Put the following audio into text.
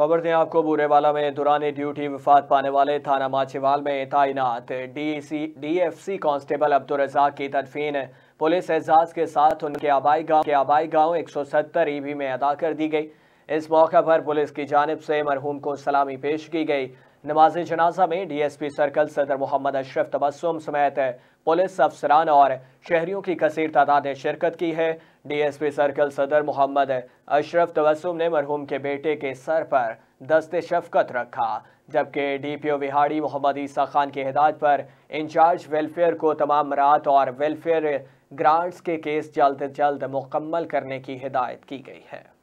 खबर दें आपको बूरेवाला में दुरानी ड्यूटी वफात पाने वाले थाना माछेवाल में तैनात डीसी डीएफसी कांस्टेबल अब्दुलरजाक की तदफीन पुलिस एजाज के साथ उनके आबाई गांव के आबाई गांव 170 ईबी में अदा कर दी गई इस मौके पर पुलिस की जानब से मरहूम को सलामी पेश की गई नमाज जनाजा में डीएसपी सर्कल सदर मोहम्मद अशरफ तबसम समेत पुलिस अफसरान और शहरियों की कसर तादाद ने शिरकत की है डीएसपी सर्कल सदर मोहम्मद अशरफ तबसम ने मरहूम के बेटे के सर पर दस्त शफकत रखा जबकि डी पी ओ बिहाड़ी मोहम्मद ईसा खान की हिदायत पर इंचार्ज वेलफेयर को तमाम रात और वेलफेयर ग्रांट्स के केस जल्द जल्द मुकम्मल करने की हिदायत की गई है